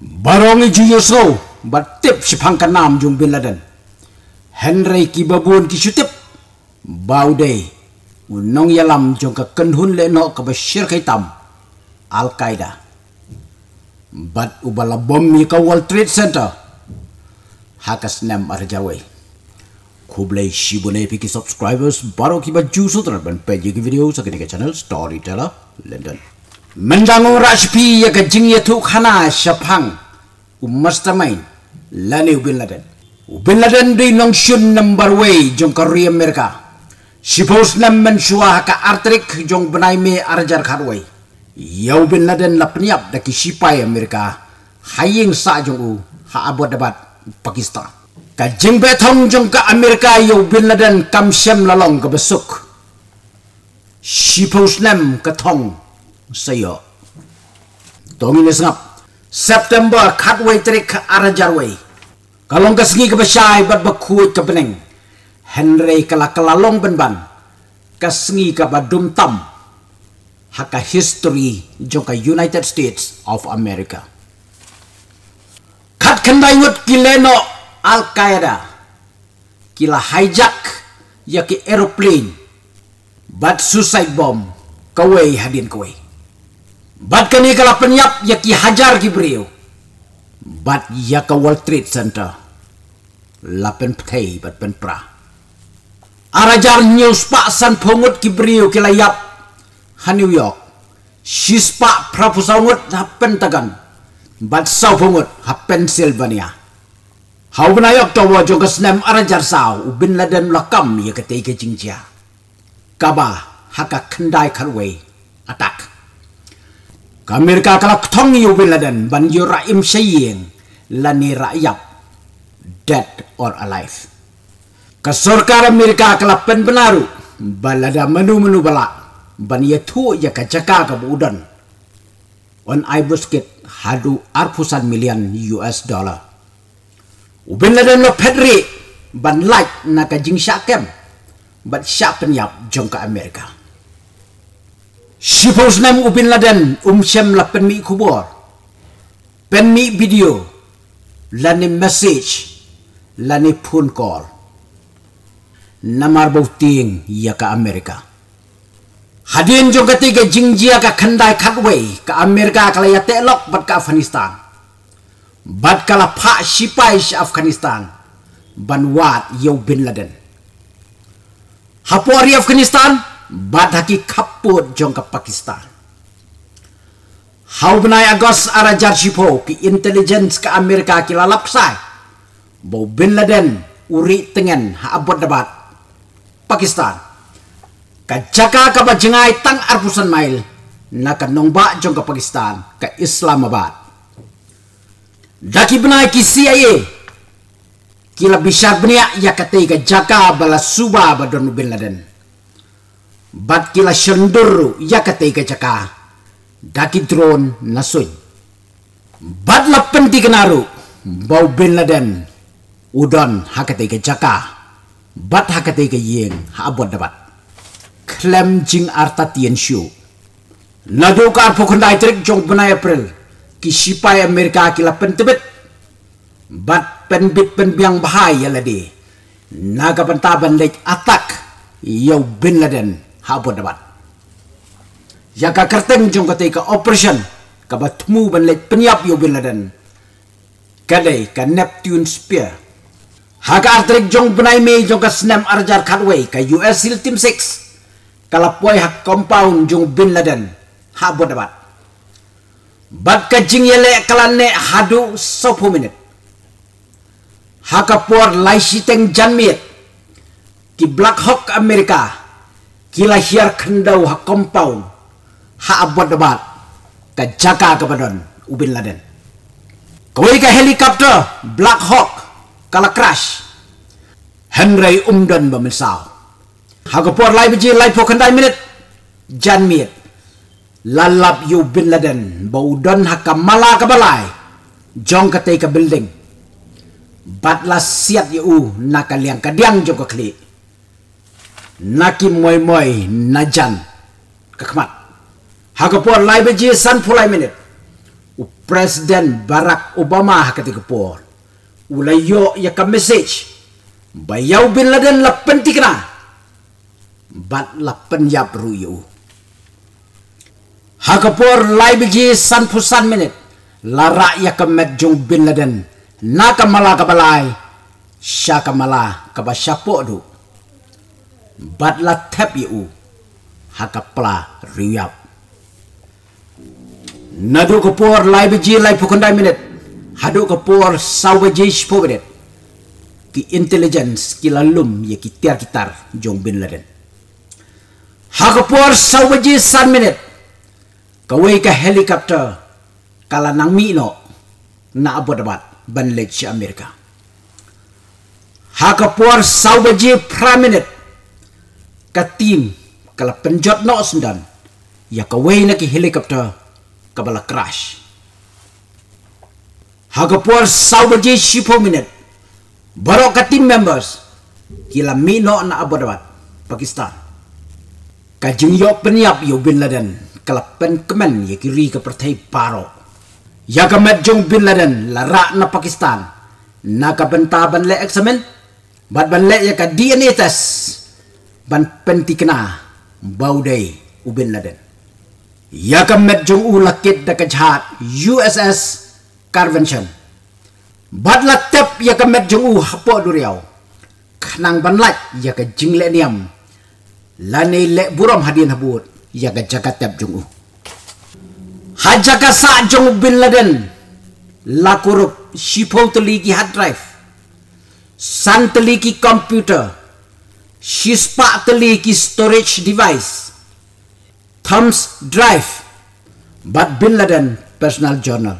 Barong i Julius Rowe, batip si pangkanam jung Bin Laden. Henry ki babun ki sutip, bau day, unong yalam jung kakenhun leno kabasir kaitam, Al-Qaeda. Bat ubala bom i ka World Trade Center, hakas nem arjawai. Kublai shibune piki subscribers, barong ki ba jusut rapan pedi video sa kini channel Storyteller London. mendango rajpi ya gajing ya tu khana shapang umastamai lani bin laden bin laden dui nong shun number way jong kari amerika shipos nam men shua ka artrik jong benai me arjar kharway yau bin laden lapniap daki shipai amerika haying sa jong u ha abot dabat pakistan ka jing betong jong ka amerika yau bin laden kam shem lalong ka besuk shipos nam ka thong saya. Tongin sengap. September cutway trek arah jarway. Kalau ke sengi ke besai bat bekuit ke bening. Henry kala kala long benban. Ke sengi ke badum tam. Haka history joka United States of America. Kat kendai wut kileno Al-Qaeda. Kila hijack yaki aeroplane. Bat suicide bomb. Kawai hadin kawai. Bat kani kala penyap ya ki hajar ki brio. Bat ya ka World Trade Center. Lapen ptei bat pen pra. Arajar news pa san pungut ki brio ki layap. Ha New York. Shis pa prapusawut ha pentagon. Bat saw pungut ha Pennsylvania. Hau benayok tawa jogas nem arajar saw ubin ladan lakam ya ketika jingjia. Kabah haka kendai karwe. Atak. Atak. กอเมริกากลักท่องอยู่เวลาเดนบันยุระอิมเชยียงและนิระยับ dead or alive กสรการอเมริกากลับเป็นบนารุบัลดามนุมนุบละบันยะทุยะกะจักากับอุดันวันไอบุสกิตฮาดูอารพุสันมิลียนยูเอสดอลลาร์อุบินละเดนลพรีบันไลท์นักจิงชาเกมบันชาเป็นยับจงกับอเมริกา Sipos nem Bin laden um chem la pen mi kubor. Pen mi video. Lani message. Lani phone call. Namar bouting ya ka Amerika. Hadien jo gati ke jingjia ka khandai khatwei ka Amerika kala ya telok bat ka Afghanistan. Bat kala pha sipai si Afghanistan. Banwat yo bin laden. Hapuari Afghanistan. Badaki kapot jong ke Pakistan. Hau benai agos ara jarjipo ki intelligence ke Amerika ki lalap sai. Bo Bin Laden uri tengen ha debat Pakistan. Ka jaka ka tang arpusan mail na nombak nongba jong ka Pakistan ke Islamabad. Daki benai ki CIA kila bisar benia ya katai ka jaka bala suba badon Bin Laden bat kila shendur ya kate ka chaka daki dron nasoy bat la pendi kenaru bau ben la den udon hakate ka chaka bat hakate ka yen ha, ha bot dabat klem jing arta tien shu nadu kar pokhna itrik jong bna april ki sipai amerika kila pentebet bat pen bit pen biang bahaya ladi naga pentaban lek atak yau bin laden habon dapat. Ya ka kerteng jong kata ka operation ka batmu ban lek penyap yo biladan. Kadai ka Neptune Spear. Ha ka artrek jong benai me jong ka snem arjar kadwei ka US Seal Team 6. Kalau poi hak compound jong biladan. Habon dapat. Bat ka jing yele kalane hadu sepuluh minit. Haka puar lai shiteng janmiet. di Black Hawk Amerika kila hiar kendau ha kompau ha abot debat ta jaka ke ubin laden koi ka helikopter black hawk kalau crash henry umdan ba misal ha ko por lai biji lai pokan dai minit jan miet lalap yu bin laden bau don ha ka mala ka balai jong ka te ka building batla siat yu na liang ka diang jo ka klik nakim moy moy najan kakmat haka por live ji san fulai minit u president barack obama haka tik por u layo ya ka message bayau bin laden la pentikna bat la penyap ruyu haka por live ji san fusan minit la ra ya ka medjung bin laden naka mala ka balai syaka mala ka basyapo duk bat la tep ye u haka pla riyap nadu ko por lai beji lai pokondai minet hadu ko por sawaji shpo minet ki intelligence ki lalum ye ki tiar kitar jong bin laden haka por sawaji san minet kawai ka helicopter kala nang mi no na abot abat ban lech amerika haka por sawaji pra minit katim kala penjot no sendan ya ka wei na ki helicopter ka crash ha ka por sau ba minute baro ka members kila mino na abadat pakistan ka yo penyap yo bin laden kala pen kemen ya ki ri ka pertai paro ya ka met jong bin laden la ra na pakistan na ka bentaban le examen bad ban le ya ka dna test ban penti kena bau day ubin laden. Ya kam met jong u lakit da kajhat USS Carvention. Bad la tep ya met jong u hapo duriau. Kanang ban lak ya ka jing le niam. La ne le buram hadin habut ya ka tep jong u. Hajaka sa jong bin laden. La shipout shipo ligi hard drive. Santeliki komputer. computer. She's partly a storage device. Thumbs drive. But Bin Laden personal journal.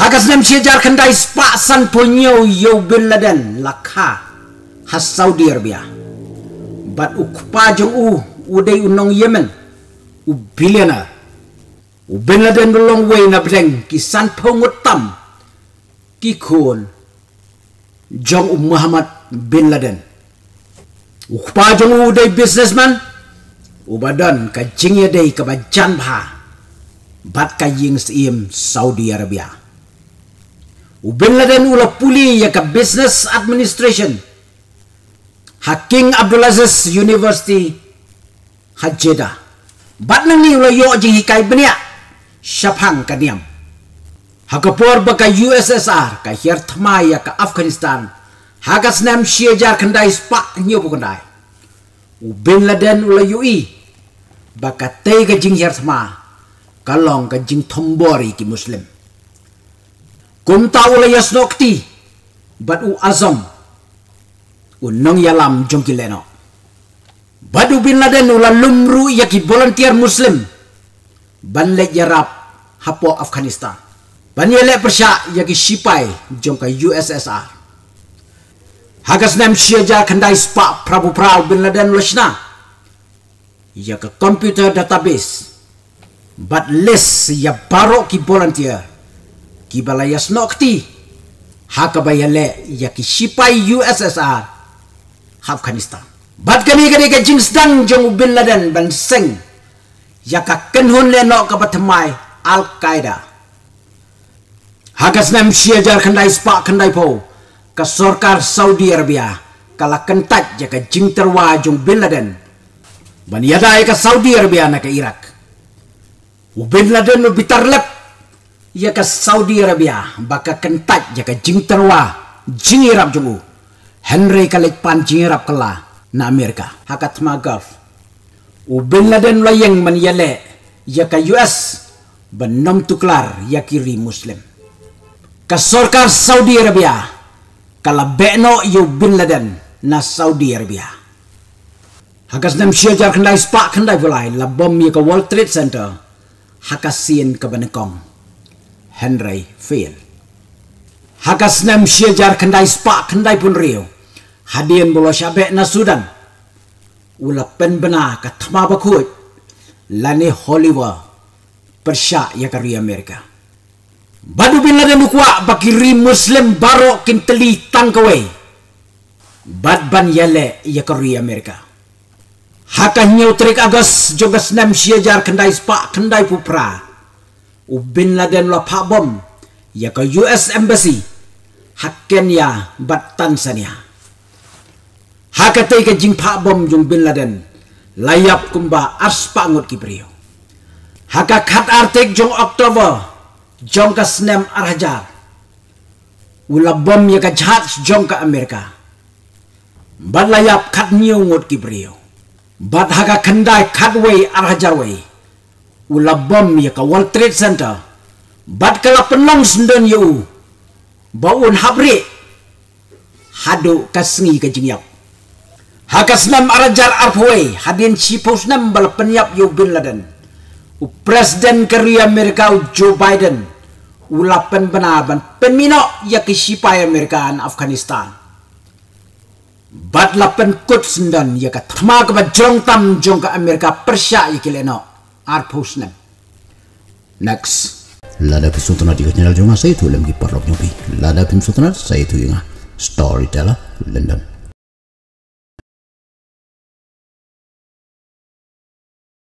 Hagas nem siya jarkandai spasan po niyo yo Bin Laden laka, has Saudi Arabia. But ukpa jong u udai unong Yemen. U billionaire. U Bin Laden long way na breng ki san po ki khun jong u Muhammad Bin Laden. Upa jong u dai businessman. U badan ka jing ye dai ka bajan ba. Bat ka jing im Saudi Arabia. U ben la den u la puli ya ka business administration. Ha King Abdulaziz University ha Jeddah. Bat nang ni u la yo jing hikai benia. Shapang ka niam. Ha ka por ba USSR ka hier ya ka Afghanistan. Afghanistan. Hagas nam sia jar kendai spa nyo bu kendai. U bin laden u yui. Baka tei ka jing hier Kalong ka jing tombori ki muslim. Kum ta u la yas Bat u azam. U nong yalam jong ki leno. Badu bin laden ula lumru ya ki volunteer muslim. Ban le yarap hapo Afghanistan. Ban yele persya ya ki sipai jong USSR. Hagas nem sia ja kandai spa prabu prau bin ladan lesna. Ia ke komputer database. But list ia baru ki volunteer. Ki balaya snokti. Haka baya le ia ki sipai USSR. Afghanistan. But gani gani ke jing sedang jong bin ladan ban sing. Ia ke kenhun le nok ke batamai Al-Qaeda. Hagas nem sia ja kandai spa kandai pau ka sorkar Saudi Arabia kala kentat jaka jing terwa jong Bin Laden. Ban yadai ka Saudi Arabia na ke Irak. U Bin Laden u bitarlep ya ka Saudi Arabia baka kentat jaka jing terwa jing Irak jungu. Henry kalik pan jing Irak na Amerika. Hakat magaf. U Bin Laden la yang man yale ya ke US benom tuklar ya kiri Muslim. Ka Saudi Arabia kala beno yo bin laden na saudi arabia hakas nam sia jar kandai spa kandai vulai la bom ye ka world trade center hakas sien ka benekong henry fail hakas nam sia jar kandai spa kandai pun rio hadian bolo shabe na sudan ula pen bena ka thma bakhut lani hollywood persia ya ka ri america Badu bin Laden mukwa bagi ri Muslim baru kinteli tangkawai. Bad ban yale ia kari Amerika. Hakanya utrik agus jogas nem siajar kendai spa kendai pupra. Ubin lagi pak bom ia ke US Embassy. Hakken ya bat Tanzania. Hakatai ke jing pak bom jung bin laden. Layap kumba arspangut ngut kibriyo. kat artik jung Oktober jongka snem arhajar ula bom ye gajhat jongka amerika bad layap khat niu ngot ki brio bad haga khandai khat wei arhajar wei ula bom ye ka world trade center bad kala penong sendon yu baun habri hadu kasngi ka jingyap haga snem arhajar arhwei hadin chipos nam bal penyap yu bin laden u president kerja Amerika Joe Biden ulapan penaban pemino yaki sipai Amerikaan Afghanistan bat lapan kuts ndan yaka tmag ba jong tam jong ka Amerika persya yaki leno arpus nem next lada pisutuna di channel jonga sai tu lem ki parlok nyopi lada pisutuna saya itu yunga storyteller London